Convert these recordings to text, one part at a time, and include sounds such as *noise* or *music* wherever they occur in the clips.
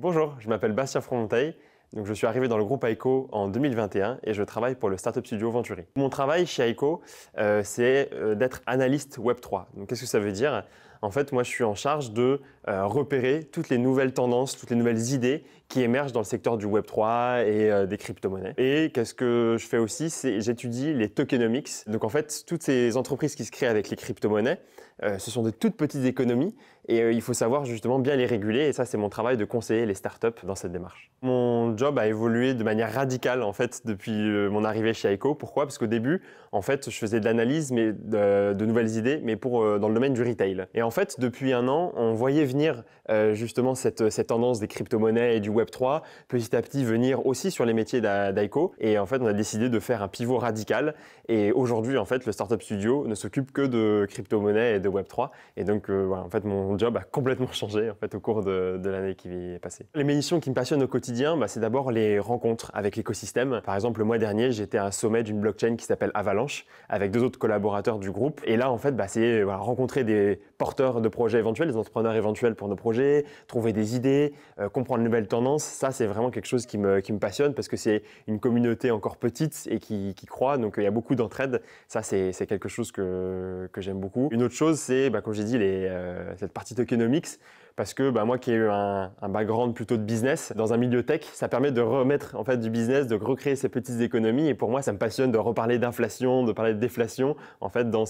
Bonjour, je m'appelle Bastien Frontmonteil. Donc, je suis arrivé dans le groupe ICO en 2021 et je travaille pour le startup studio Venturi. Mon travail chez ICO, euh, c'est euh, d'être analyste Web3. Donc, qu'est-ce que ça veut dire en fait, moi, je suis en charge de euh, repérer toutes les nouvelles tendances, toutes les nouvelles idées qui émergent dans le secteur du Web3 et euh, des crypto-monnaies. Et qu'est-ce que je fais aussi C'est j'étudie les tokenomics. Donc, en fait, toutes ces entreprises qui se créent avec les crypto-monnaies, euh, ce sont des toutes petites économies et il faut savoir justement bien les réguler. Et ça, c'est mon travail de conseiller les startups dans cette démarche. Mon job a évolué de manière radicale, en fait, depuis mon arrivée chez ICO. Pourquoi Parce qu'au début, en fait, je faisais de l'analyse, mais de, nouvelles idées, mais pour, dans le domaine du retail en fait, depuis un an, on voyait venir euh, justement cette, tendance des crypto-monnaies et du Web3 petit à petit venir aussi sur les métiers d'aiko Et en fait, on a décidé de faire un pivot radical. Et aujourd'hui, en fait, le Startup Studio ne s'occupe que de crypto-monnaies et de Web3. Et donc, euh, en fait, mon job a complètement changé en fait, au cours de, l'année qui est passée. Les missions qui me passionnent au quotidien, bah, c'est d'abord les rencontres avec l'écosystème. Par exemple, le mois dernier, j'étais à un sommet d'une blockchain qui s'appelle Avalanche avec deux autres collaborateurs du groupe. Et là, en fait, bah, c'est rencontrer des porteurs de projets éventuels, des entrepreneurs éventuels pour nos projets, trouver des idées, euh, comprendre les nouvelles tendances. Ça, c'est vraiment quelque chose qui me, qui me passionne parce que c'est une communauté encore petite et qui, qui croit. Donc, euh, il y a beaucoup d'entraide. Ça, c'est quelque chose que, que j'aime beaucoup. Une autre chose, c'est, bah, comme j'ai dit, les, euh, cette partie tokenomics parce que bah, moi qui ai eu un, background plutôt de business, dans un milieu tech, ça permet de remettre en fait du business, de recréer ces petites économies. Et pour moi, ça me passionne de reparler d'inflation, de parler de déflation en fait dans,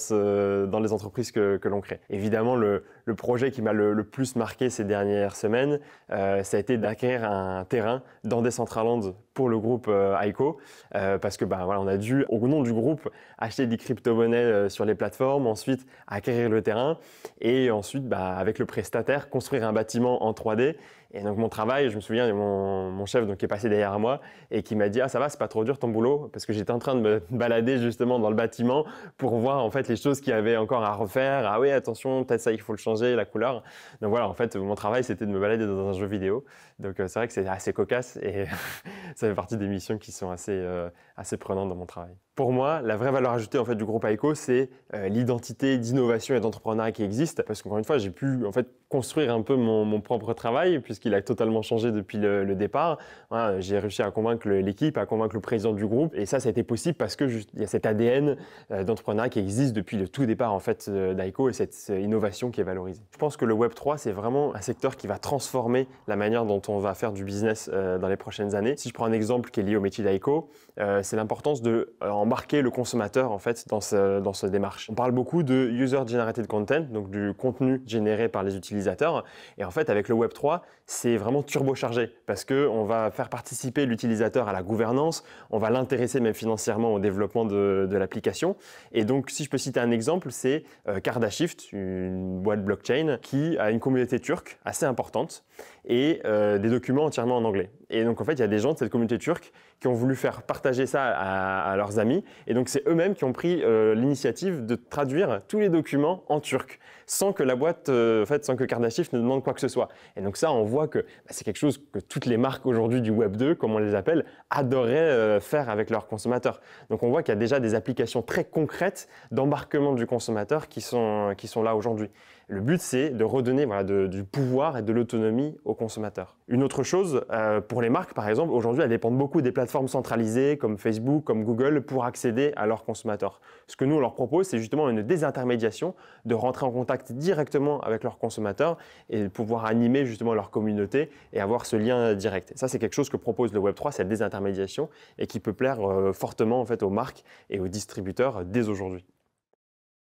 les entreprises que, l'on crée. Évidemment, le, projet qui m'a le, plus marqué ces dernières semaines, euh, ça a été d'acquérir un terrain dans des Decentraland pour le groupe euh, ICO euh, parce que ben, voilà, on a dû, au nom du groupe, acheter des crypto-monnaies euh, sur les plateformes, ensuite acquérir le terrain et ensuite, ben, avec le prestataire, construire un bâtiment en 3D et donc mon travail, je me souviens, mon, mon chef donc, qui est passé derrière moi et qui m'a dit ah ça va, c'est pas trop dur ton boulot parce que j'étais en train de me *laughs* balader justement dans le bâtiment pour voir en fait les choses qu'il y avait encore à refaire. Ah oui, attention, peut-être ça il faut le changer la couleur. Donc voilà, en fait mon travail c'était de me balader dans un jeu vidéo. Donc c'est vrai que c'est assez cocasse et *laughs* ça, partie des missions qui sont assez, euh, assez prenantes dans mon travail. Pour moi, la vraie valeur ajoutée en fait, du groupe ICO, c'est euh, l'identité d'innovation et d'entrepreneuriat qui existe. Parce qu'encore une fois, j'ai pu en fait, construire un peu mon, propre travail, puisqu'il a totalement changé depuis le, départ. j'ai réussi à convaincre l'équipe, à convaincre le président du groupe. Et ça, ça a été possible parce qu'il y a cet ADN euh, d'entrepreneuriat qui existe depuis le tout départ en fait, euh, d'Aico et cette innovation qui est valorisée. Je pense que le Web3, c'est vraiment un secteur qui va transformer la manière dont on va faire du business dans les prochaines années. Si je prends un exemple qui est lié au métier d'AECO, c'est l'importance de marquer le consommateur en fait dans ce, dans cette démarche. On parle beaucoup de user generated content, donc du contenu généré par les utilisateurs. Et en fait, avec le Web 3, c'est vraiment turbochargé parce qu'on va faire participer l'utilisateur à la gouvernance, on va l'intéresser même financièrement au développement de, l'application. Et donc, si je peux citer un exemple, c'est Cardashift, euh, une boîte blockchain qui a une communauté turque assez importante et euh, des documents entièrement en anglais. Et donc, en fait, il y a des gens de cette communauté turque qui ont voulu faire partager ça à leurs amis et donc, c'est eux-mêmes qui ont pris euh, l'initiative de traduire tous les documents en turc, sans que la boîte, euh, sans que ne demande quoi que ce soit. Et donc, ça, on voit que bah, c'est quelque chose que toutes les marques aujourd'hui du Web 2, comme on les appelle, adoraient euh, faire avec leurs consommateurs. Donc, on voit qu'il y a déjà des applications très concrètes d'embarquement du consommateur qui sont là aujourd'hui. Le but, c'est de redonner du pouvoir et de l'autonomie aux consommateurs. Une autre chose, euh, pour les marques, par exemple, aujourd'hui, elles dépendent beaucoup des plateformes centralisées comme Facebook, comme Google, pour accéder à leurs consommateurs. Ce que nous, on leur propose, c'est justement une désintermédiation, de rentrer en contact directement avec leurs consommateurs et de pouvoir animer justement leur communauté et avoir ce lien direct. ça, c'est quelque chose que propose le Web3, cette désintermédiation, et qui peut plaire euh, fortement en fait, aux marques et aux distributeurs euh, dès aujourd'hui.